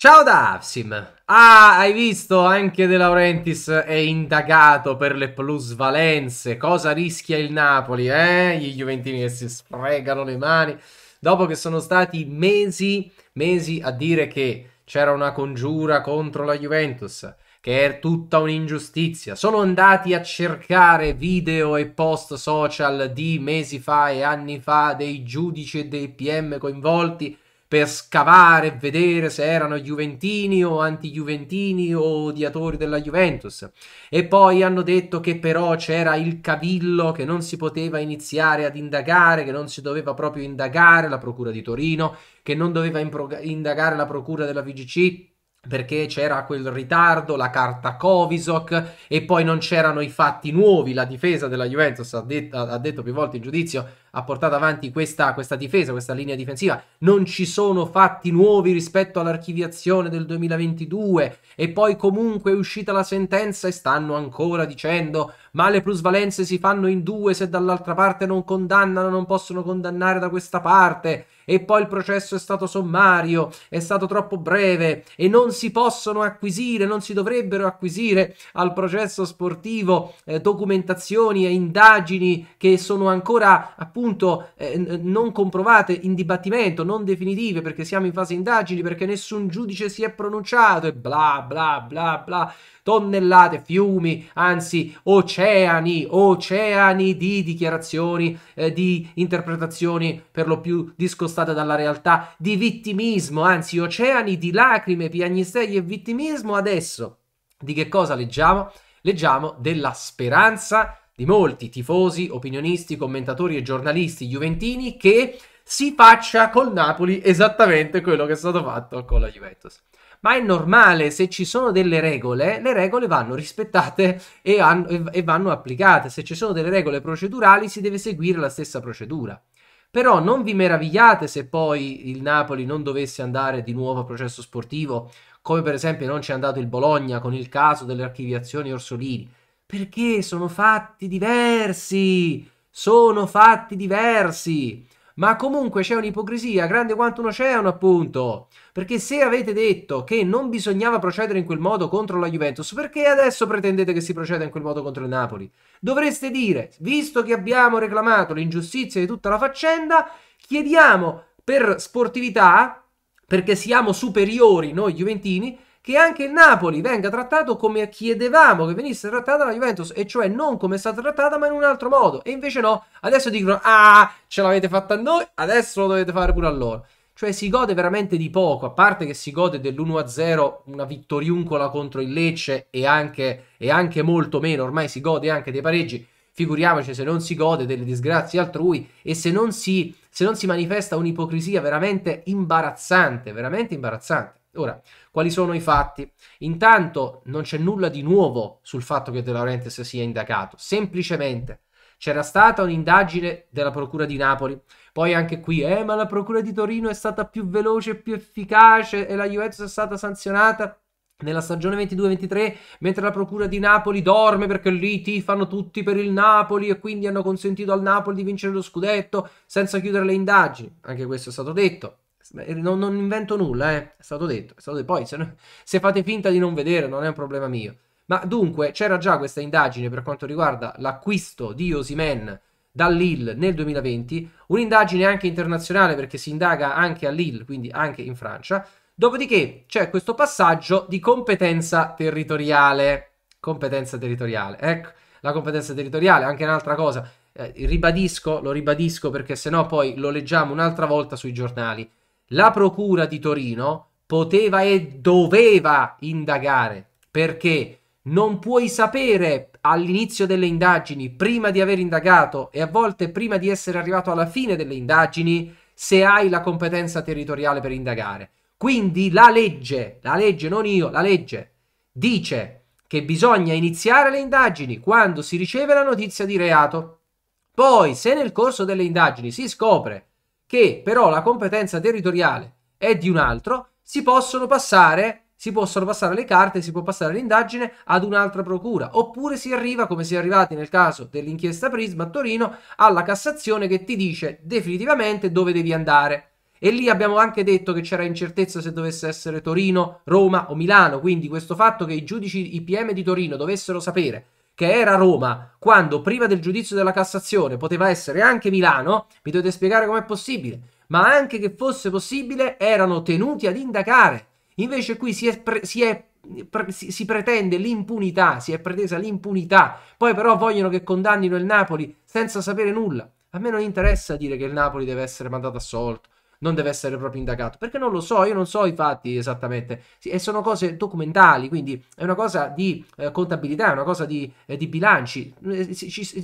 Ciao da Davsim! Ah, hai visto? Anche De Laurentiis è indagato per le plusvalenze. Cosa rischia il Napoli, eh? Gli Juventini che si sfregano le mani. Dopo che sono stati mesi, mesi a dire che c'era una congiura contro la Juventus, che è tutta un'ingiustizia. Sono andati a cercare video e post social di mesi fa e anni fa dei giudici e dei PM coinvolti per scavare e vedere se erano Juventini o anti juventini o odiatori della Juventus. E poi hanno detto che però c'era il cavillo, che non si poteva iniziare ad indagare, che non si doveva proprio indagare la Procura di Torino, che non doveva indagare la Procura della VGC perché c'era quel ritardo, la carta Kovisok e poi non c'erano i fatti nuovi. La difesa della Juventus ha, det- ha detto più volte in giudizio, ha portato avanti questa, questa, difesa, questa linea difensiva. Non ci sono fatti nuovi rispetto all'archiviazione del 2022 e poi comunque è uscita la sentenza e stanno ancora dicendo ma le plusvalenze si fanno in due se dall'altra parte non condannano, non possono condannare da questa parte, e poi il processo è stato sommario, è stato troppo breve e non si possono acquisire, non si dovrebbero acquisire al processo sportivo eh, documentazioni e indagini che sono ancora appunto eh, non comprovate in dibattimento, non definitive perché siamo in fase indagini, perché nessun giudice si è pronunciato e bla bla bla bla, tonnellate, fiumi, anzi oceani oceani, oceani di dichiarazioni, eh, di interpretazioni per lo più discostate dalla realtà, di vittimismo, anzi oceani di lacrime, piagnistei e vittimismo. Adesso di che cosa leggiamo? Leggiamo della speranza di molti tifosi, opinionisti, commentatori e giornalisti juventini che si faccia col Napoli esattamente quello che è stato fatto con la Juventus ma è normale, se ci sono delle regole, le regole vanno rispettate e, hanno, e vanno applicate. Se ci sono delle regole procedurali si deve seguire la stessa procedura. Però non vi meravigliate se poi il Napoli non dovesse andare di nuovo a processo sportivo, come per esempio non ci è andato il Bologna con il caso delle archiviazioni Orsolini, perché sono fatti diversi, sono fatti diversi ma comunque c'è un'ipocrisia grande quanto un oceano, appunto. Perché se avete detto che non bisognava procedere in quel modo contro la Juventus, perché adesso pretendete che si proceda in quel modo contro il Napoli? Dovreste dire, visto che abbiamo reclamato l'ingiustizia di tutta la faccenda, chiediamo per sportività, perché siamo superiori noi Juventini, che anche il Napoli venga trattato come chiedevamo che venisse trattata la Juventus, e cioè non come è stata trattata, ma in un altro modo. E invece no, adesso dicono: Ah, ce l'avete fatta a noi, adesso lo dovete fare pure a loro. Cioè, si gode veramente di poco, a parte che si gode dell'1-0, una vittoriuncola contro il Lecce e anche, e anche molto meno. Ormai si gode anche dei pareggi. Figuriamoci se non si gode delle disgrazie altrui e se non si, se non si manifesta un'ipocrisia veramente imbarazzante, veramente imbarazzante. Ora, quali sono i fatti? Intanto non c'è nulla di nuovo sul fatto che De Laurentiis sia indagato, semplicemente c'era stata un'indagine della Procura di Napoli, poi anche qui, eh, ma la Procura di Torino è stata più veloce, più efficace e la Juventus è stata sanzionata nella stagione 22-23, mentre la Procura di Napoli dorme perché lì tifano tutti per il Napoli e quindi hanno consentito al Napoli di vincere lo scudetto senza chiudere le indagini. Anche questo è stato detto non, non invento nulla, eh. è stato detto. È stato detto. Poi se, no, se fate finta di non vedere non è un problema mio. Ma dunque c'era già questa indagine per quanto riguarda l'acquisto di Osimen dall'IL nel 2020, un'indagine anche internazionale perché si indaga anche a Lille, quindi anche in Francia. Dopodiché c'è questo passaggio di competenza territoriale. Competenza territoriale, ecco, la competenza territoriale, anche un'altra cosa. Eh, ribadisco, lo ribadisco perché sennò poi lo leggiamo un'altra volta sui giornali la procura di Torino poteva e doveva indagare perché non puoi sapere all'inizio delle indagini, prima di aver indagato e a volte prima di essere arrivato alla fine delle indagini, se hai la competenza territoriale per indagare. Quindi la legge, la legge non io, la legge dice che bisogna iniziare le indagini quando si riceve la notizia di reato. Poi, se nel corso delle indagini si scopre che però la competenza territoriale è di un altro, si possono passare si possono passare le carte, si può passare l'indagine ad un'altra procura, oppure si arriva, come si è arrivati nel caso dell'inchiesta Prisma a Torino, alla Cassazione che ti dice definitivamente dove devi andare. E lì abbiamo anche detto che c'era incertezza se dovesse essere Torino, Roma o Milano, quindi questo fatto che i giudici IPM di Torino dovessero sapere che era Roma, quando prima del giudizio della Cassazione poteva essere anche Milano, mi dovete spiegare com'è possibile, ma anche che fosse possibile erano tenuti ad indagare. Invece qui si è, pre- si è si pretende l'impunità, si è pretesa l'impunità, poi però vogliono che condannino il Napoli senza sapere nulla. A me non interessa dire che il Napoli deve essere mandato assolto, non deve essere proprio indagato. Perché non lo so, io non so i fatti esattamente. Sì, e sono cose documentali, quindi è una cosa di eh, contabilità, è una cosa di, eh, di bilanci. Eh,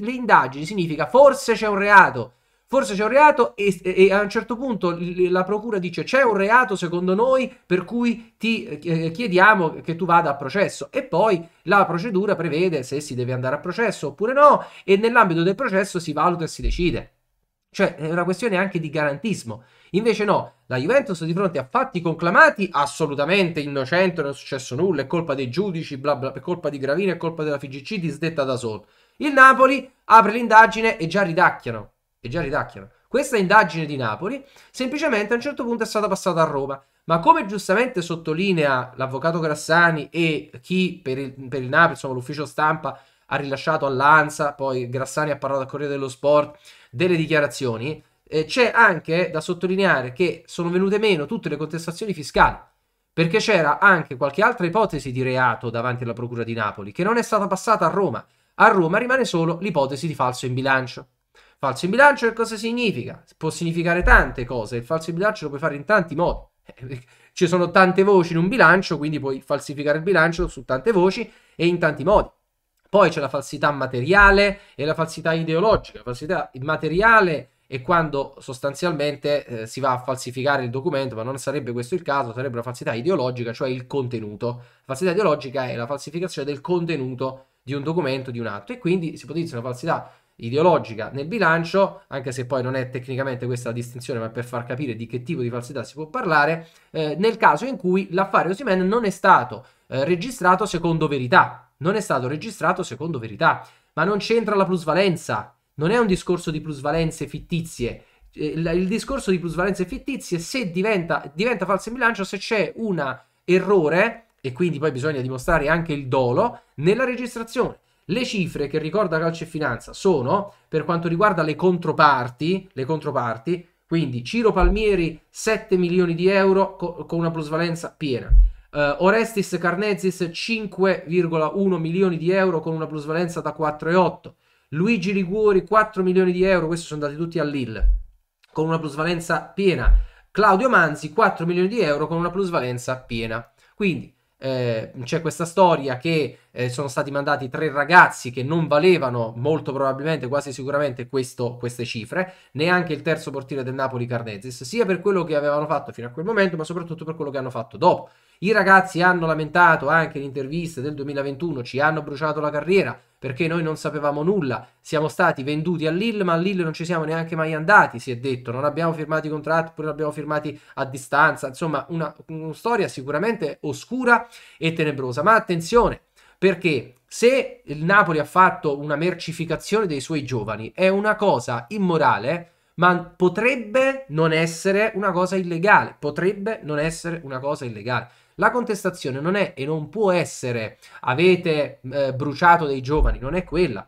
le indagini significa forse c'è un reato. Forse c'è un reato e, e, e a un certo punto la procura dice c'è un reato secondo noi per cui ti eh, eh, chiediamo che tu vada a processo e poi la procedura prevede se si deve andare a processo oppure no e nell'ambito del processo si valuta e si decide. Cioè è una questione anche di garantismo. Invece no, la Juventus di fronte a fatti conclamati assolutamente innocente, non è successo nulla, è colpa dei giudici, bla bla, è colpa di Gravina, è colpa della FGC disdetta da solo. Il Napoli apre l'indagine e già ridacchiano. E già ridacchiano. Questa indagine di Napoli semplicemente a un certo punto è stata passata a Roma. Ma come giustamente sottolinea l'avvocato Grassani e chi per il, per il Napoli, insomma l'ufficio stampa, ha rilasciato all'Ansa, poi Grassani ha parlato al Corriere dello Sport, delle dichiarazioni, eh, c'è anche da sottolineare che sono venute meno tutte le contestazioni fiscali, perché c'era anche qualche altra ipotesi di reato davanti alla Procura di Napoli che non è stata passata a Roma. A Roma rimane solo l'ipotesi di falso in bilancio. Falso in bilancio che cosa significa? Può significare tante cose, il falso in bilancio lo puoi fare in tanti modi. Ci sono tante voci in un bilancio, quindi puoi falsificare il bilancio su tante voci e in tanti modi. Poi c'è la falsità materiale e la falsità ideologica. La falsità immateriale è quando sostanzialmente eh, si va a falsificare il documento, ma non sarebbe questo il caso, sarebbe la falsità ideologica, cioè il contenuto. La falsità ideologica è la falsificazione del contenuto di un documento, di un atto, e quindi si può dire una falsità ideologica nel bilancio, anche se poi non è tecnicamente questa la distinzione, ma per far capire di che tipo di falsità si può parlare, eh, nel caso in cui l'affare Osimen non è stato eh, registrato secondo verità, non è stato registrato secondo verità. Ma non c'entra la plusvalenza, non è un discorso di plusvalenze fittizie. Eh, il discorso di plusvalenze fittizie se diventa, diventa falso in bilancio se c'è un errore, e quindi poi bisogna dimostrare anche il dolo, nella registrazione. Le cifre che ricorda Calcio e Finanza sono, per quanto riguarda le controparti, le controparti quindi Ciro Palmieri 7 milioni di euro co- con una plusvalenza piena. Uh, eh, Orestis Carnezis 5,1 milioni di euro con una plusvalenza da 4,8. Luigi Liguori 4 milioni di euro, questi sono andati tutti a Lille, con una plusvalenza piena. Claudio Manzi 4 milioni di euro con una plusvalenza piena. Quindi eh, c'è questa storia che eh, sono stati mandati tre ragazzi che non valevano molto probabilmente, quasi sicuramente questo, queste cifre, neanche il terzo portiere del Napoli Carnezis, sia per quello che avevano fatto fino a quel momento, ma soprattutto per quello che hanno fatto dopo i ragazzi hanno lamentato anche in interviste del 2021, ci hanno bruciato la carriera perché noi non sapevamo nulla, siamo stati venduti a Lille, ma a Lille non ci siamo neanche mai andati, si è detto, non abbiamo firmato i contratti, poi li abbiamo firmati a distanza, insomma una, una storia sicuramente oscura e tenebrosa, ma attenzione, perché se il Napoli ha fatto una mercificazione dei suoi giovani è una cosa immorale, ma potrebbe non essere una cosa illegale, potrebbe non essere una cosa illegale. La contestazione non è e non può essere avete eh, bruciato dei giovani, non è quella.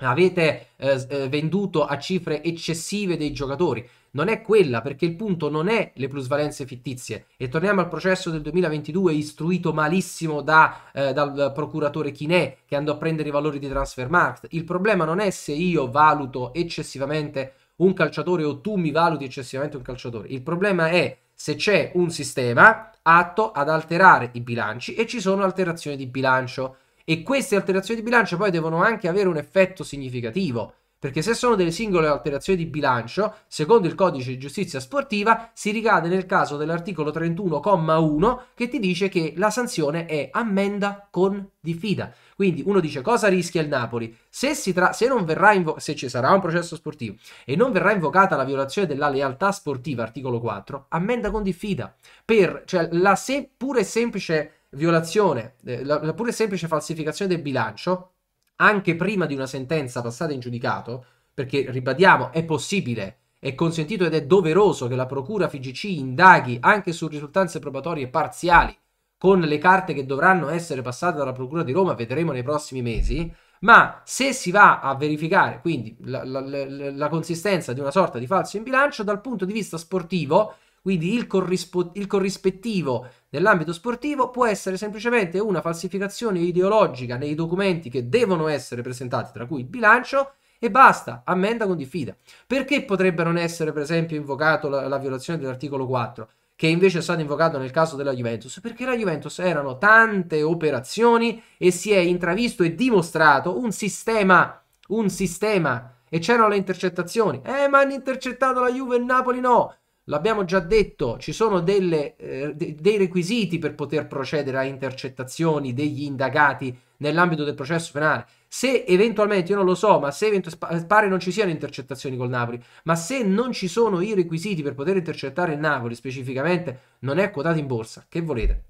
Avete eh, eh, venduto a cifre eccessive dei giocatori, non è quella perché il punto non è le plusvalenze fittizie e torniamo al processo del 2022 istruito malissimo da, eh, dal procuratore Chinè che andò a prendere i valori di Transfermarkt il problema non è se io valuto eccessivamente un calciatore o tu mi valuti eccessivamente un calciatore il problema è se c'è un sistema atto ad alterare i bilanci e ci sono alterazioni di bilancio e queste alterazioni di bilancio poi devono anche avere un effetto significativo perché se sono delle singole alterazioni di bilancio, secondo il codice di giustizia sportiva, si ricade nel caso dell'articolo 31,1 che ti dice che la sanzione è ammenda con diffida. Quindi uno dice cosa rischia il Napoli? Se, tra- se, invo- se ci sarà un processo sportivo e non verrà invocata la violazione della lealtà sportiva, articolo 4, ammenda con diffida. Per, cioè, la se- pure semplice violazione, eh, la, la pure semplice falsificazione del bilancio anche prima di una sentenza passata in giudicato, perché ribadiamo, è possibile, è consentito ed è doveroso che la Procura FGC indaghi anche su risultanze probatorie parziali con le carte che dovranno essere passate dalla Procura di Roma, vedremo nei prossimi mesi, ma se si va a verificare quindi la, la, la, la consistenza di una sorta di falso in bilancio dal punto di vista sportivo, quindi il, corrispo- il corrispettivo nell'ambito sportivo può essere semplicemente una falsificazione ideologica nei documenti che devono essere presentati, tra cui il bilancio, e basta, ammenda con diffida. Perché potrebbe non essere, per esempio, invocato la, la violazione dell'articolo 4? che invece è stato invocato nel caso della Juventus, perché la Juventus erano tante operazioni e si è intravisto e dimostrato un sistema, un sistema, e c'erano le intercettazioni. Eh, ma hanno intercettato la Juve e Napoli no l'abbiamo già detto, ci sono delle, eh, dei requisiti per poter procedere a intercettazioni degli indagati nell'ambito del processo penale. Se eventualmente, io non lo so, ma se pare non ci siano intercettazioni col Napoli, ma se non ci sono i requisiti per poter intercettare il Napoli specificamente, non è quotato in borsa. Che volete?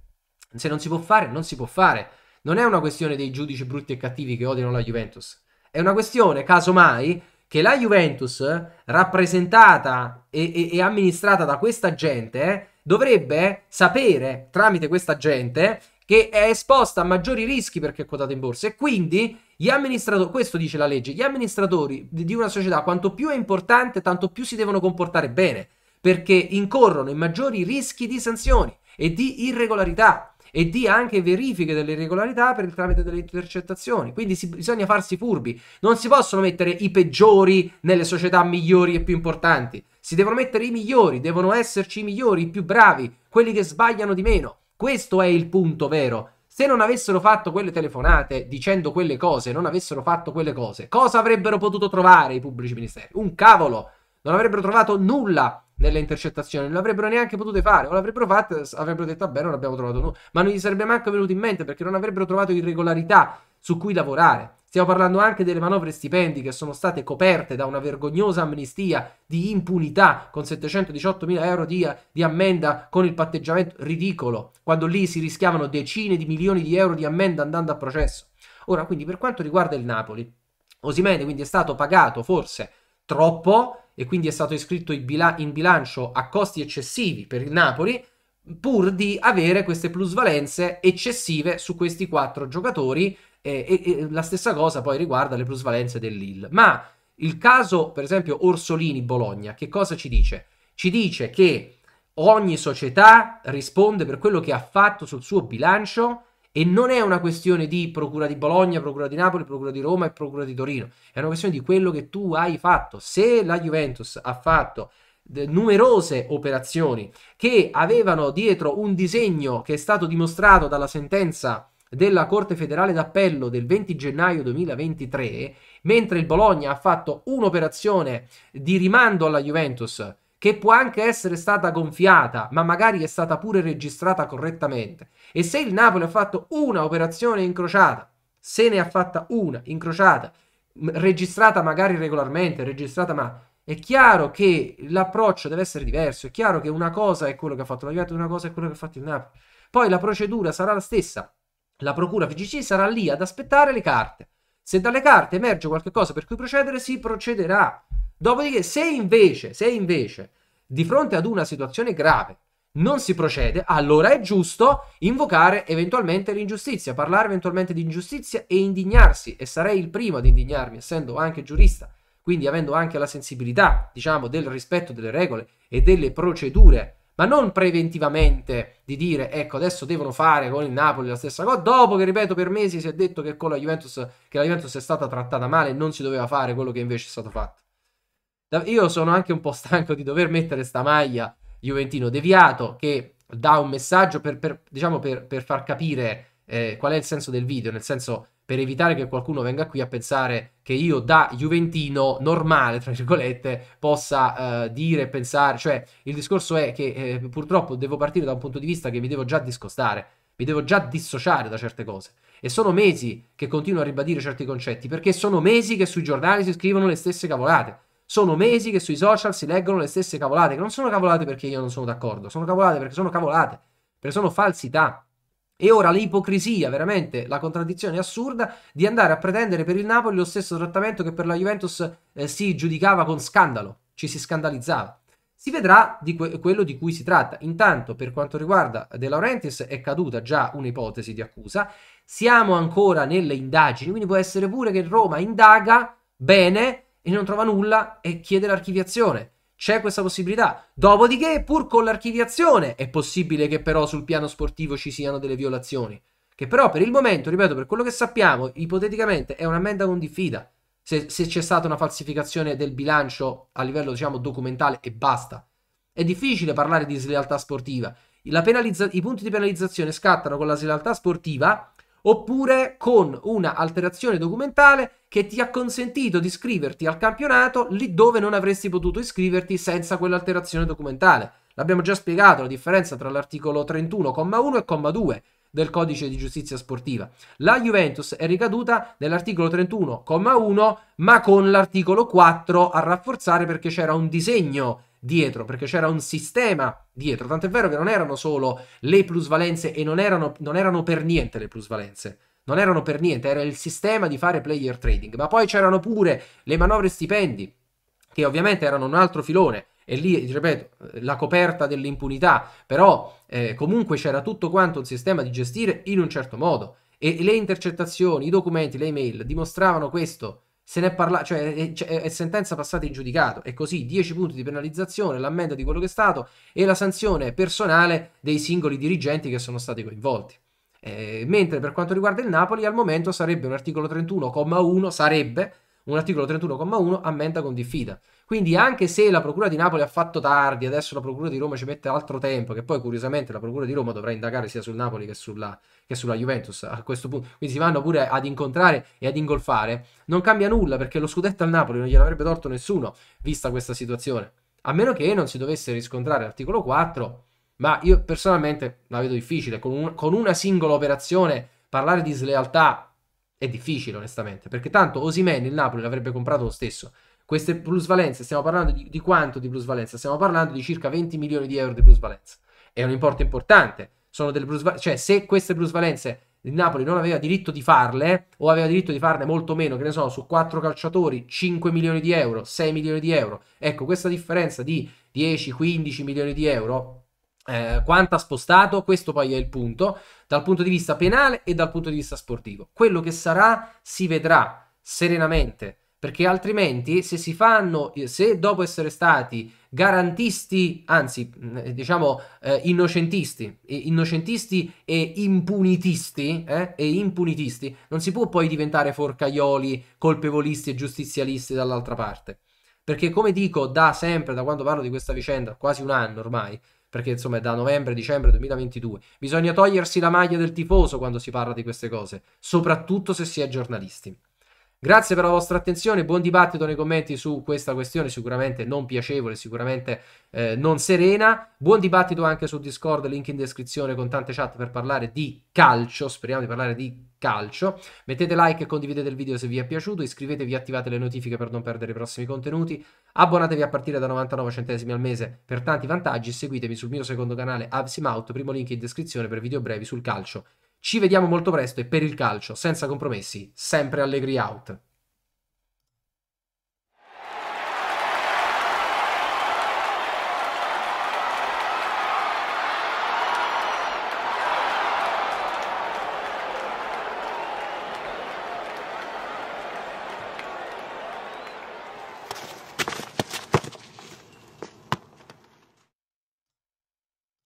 Se non si può fare, non si può fare. Non è una questione dei giudici brutti e cattivi che odiano la Juventus. È una questione, casomai, che la Juventus, rappresentata e, e, e amministrata da questa gente, dovrebbe sapere tramite questa gente che è esposta a maggiori rischi perché è quotata in borsa e quindi gli amministratori, questo dice la legge, gli amministratori di una società quanto più è importante tanto più si devono comportare bene perché incorrono in maggiori rischi di sanzioni e di irregolarità e di anche verifiche delle irregolarità per il tramite delle intercettazioni. Quindi si, bisogna farsi furbi. Non si possono mettere i peggiori nelle società migliori e più importanti. Si devono mettere i migliori, devono esserci i migliori, i più bravi, quelli che sbagliano di meno. Questo è il punto vero. Se non avessero fatto quelle telefonate dicendo quelle cose, non avessero fatto quelle cose, cosa avrebbero potuto trovare i pubblici ministeri? Un cavolo! Non avrebbero trovato nulla nelle intercettazioni. Non l'avrebbero neanche potute fare, o l'avrebbero fatta, avrebbero detto, vabbè, ah, non l'abbiamo trovato noi. Ma non gli sarebbe manco venuto in mente perché non avrebbero trovato irregolarità su cui lavorare. Stiamo parlando anche delle manovre stipendi che sono state coperte da una vergognosa amnistia di impunità con 718 mila euro di, di, ammenda con il patteggiamento ridicolo, quando lì si rischiavano decine di milioni di euro di ammenda andando a processo. Ora, quindi, per quanto riguarda il Napoli, Osimene quindi è stato pagato forse troppo e quindi è stato iscritto in bilancio a costi eccessivi per il Napoli, pur di avere queste plusvalenze eccessive su questi quattro giocatori e, e, e la stessa cosa poi riguarda le plusvalenze dell'IL. Ma il caso, per esempio, Orsolini-Bologna, che cosa ci dice? Ci dice che ogni società risponde per quello che ha fatto sul suo bilancio e non è una questione di procura di Bologna, procura di Napoli, procura di Roma e procura di Torino. È una questione di quello che tu hai fatto. Se la Juventus ha fatto eh, numerose operazioni che avevano dietro un disegno che è stato dimostrato dalla sentenza della Corte federale d'appello del 20 gennaio 2023, mentre il Bologna ha fatto un'operazione di rimando alla Juventus che può anche essere stata gonfiata, ma magari è stata pure registrata correttamente. E se il Napoli ha fatto una operazione incrociata, se ne ha fatta una incrociata, registrata magari regolarmente, registrata ma è chiaro che l'approccio deve essere diverso, è chiaro che una cosa è quello che ha fatto la Juventus, una cosa è quello che ha fatto il Napoli. Poi la procedura sarà la stessa. La procura FGC sarà lì ad aspettare le carte. Se dalle carte emerge qualcosa per cui procedere, si procederà. Dopodiché, se invece, se invece di fronte ad una situazione grave non si procede, allora è giusto invocare eventualmente l'ingiustizia, parlare eventualmente di ingiustizia e indignarsi. E sarei il primo ad indignarmi, essendo anche giurista, quindi avendo anche la sensibilità, diciamo, del rispetto delle regole e delle procedure, ma non preventivamente di dire ecco adesso devono fare con il Napoli la stessa cosa, dopo che ripeto per mesi si è detto che con la Juventus, che la Juventus è stata trattata male e non si doveva fare quello che invece è stato fatto io sono anche un po' stanco di dover mettere sta maglia Juventino deviato che dà un messaggio per, per, diciamo per, per far capire eh, qual è il senso del video, nel senso per evitare che qualcuno venga qui a pensare che io da Juventino normale, tra virgolette, possa eh, dire, pensare, cioè il discorso è che eh, purtroppo devo partire da un punto di vista che mi devo già discostare, mi devo già dissociare da certe cose. E sono mesi che continuo a ribadire certi concetti, perché sono mesi che sui giornali si scrivono le stesse cavolate sono mesi che sui social si leggono le stesse cavolate, che non sono cavolate perché io non sono d'accordo, sono cavolate perché sono cavolate, perché sono falsità. E ora l'ipocrisia, veramente la contraddizione assurda di andare a pretendere per il Napoli lo stesso trattamento che per la Juventus eh, si giudicava con scandalo, ci si scandalizzava. Si vedrà di que- quello di cui si tratta. Intanto, per quanto riguarda De Laurentiis, è caduta già un'ipotesi di accusa. Siamo ancora nelle indagini, quindi può essere pure che Roma indaga bene e non trova nulla e chiede l'archiviazione. C'è questa possibilità. Dopodiché, pur con l'archiviazione, è possibile che però sul piano sportivo ci siano delle violazioni. Che però per il momento, ripeto, per quello che sappiamo, ipoteticamente è un'ammenda con diffida. Se, se c'è stata una falsificazione del bilancio a livello, diciamo, documentale e basta. È difficile parlare di slealtà sportiva. I punti di penalizzazione scattano con la slealtà sportiva oppure con una alterazione documentale che ti ha consentito di iscriverti al campionato lì dove non avresti potuto iscriverti senza quell'alterazione documentale. L'abbiamo già spiegato la differenza tra l'articolo 31,1 e comma 2 del codice di giustizia sportiva. La Juventus è ricaduta nell'articolo 31,1 ma con l'articolo 4 a rafforzare perché c'era un disegno dietro, perché c'era un sistema dietro, tant'è vero che non erano solo le plusvalenze e non erano, non erano per niente le plusvalenze, non erano per niente, era il sistema di fare player trading, ma poi c'erano pure le manovre stipendi, che ovviamente erano un altro filone, e lì, ripeto, la coperta dell'impunità, però eh, comunque c'era tutto quanto un sistema di gestire in un certo modo e le intercettazioni, i documenti, le email dimostravano questo se ne è parlato, cioè è, cioè, è, sentenza passata in giudicato e così 10 punti di penalizzazione, l'ammenda di quello che è stato e la sanzione personale dei singoli dirigenti che sono stati coinvolti. Eh, mentre per quanto riguarda il Napoli, al momento sarebbe un articolo 31,1 sarebbe un articolo 31,1 ammenda con diffida. Quindi anche se la Procura di Napoli ha fatto tardi, adesso la Procura di Roma ci mette altro tempo, che poi curiosamente la Procura di Roma dovrà indagare sia sul Napoli che sulla, che sulla Juventus a questo punto, quindi si vanno pure ad incontrare e ad ingolfare, non cambia nulla perché lo scudetto al Napoli non gliel'avrebbe torto nessuno, vista questa situazione. A meno che non si dovesse riscontrare l'articolo 4, ma io personalmente la vedo difficile, con, un, con una singola operazione parlare di slealtà è difficile onestamente, perché tanto Osimen il Napoli l'avrebbe comprato lo stesso. Queste plusvalenze, stiamo parlando di, di quanto di plusvalenza? Stiamo parlando di circa 20 milioni di euro di plusvalenza. È un importo importante. Sono delle plusvalenze, cioè se queste plusvalenze il Napoli non aveva diritto di farle o aveva diritto di farne molto meno, che ne so, su 4 calciatori 5 milioni di euro, 6 milioni di euro. Ecco, questa differenza di 10-15 milioni di euro eh, quanto ha spostato, questo poi è il punto, dal punto di vista penale e dal punto di vista sportivo. Quello che sarà si vedrà serenamente, perché altrimenti se si fanno, eh, se dopo essere stati garantisti, anzi mm, eh, diciamo eh, innocentisti, e innocentisti e impunitisti, eh, e impunitisti, non si può poi diventare forcaioli, colpevolisti e giustizialisti dall'altra parte. Perché come dico da sempre, da quando parlo di questa vicenda, quasi un anno ormai, perché insomma è da novembre-dicembre 2022. Bisogna togliersi la maglia del tifoso quando si parla di queste cose, soprattutto se si è giornalisti. Grazie per la vostra attenzione, buon dibattito nei commenti su questa questione, sicuramente non piacevole, sicuramente eh, non serena. Buon dibattito anche su Discord, link in descrizione con tante chat per parlare di calcio, speriamo di parlare di calcio. Mettete like e condividete il video se vi è piaciuto, iscrivetevi e attivate le notifiche per non perdere i prossimi contenuti. Abbonatevi a partire da 99 centesimi al mese per tanti vantaggi seguitemi sul mio secondo canale Avsimout, primo link in descrizione per video brevi sul calcio. Ci vediamo molto presto e per il calcio, senza compromessi, sempre Allegri Out.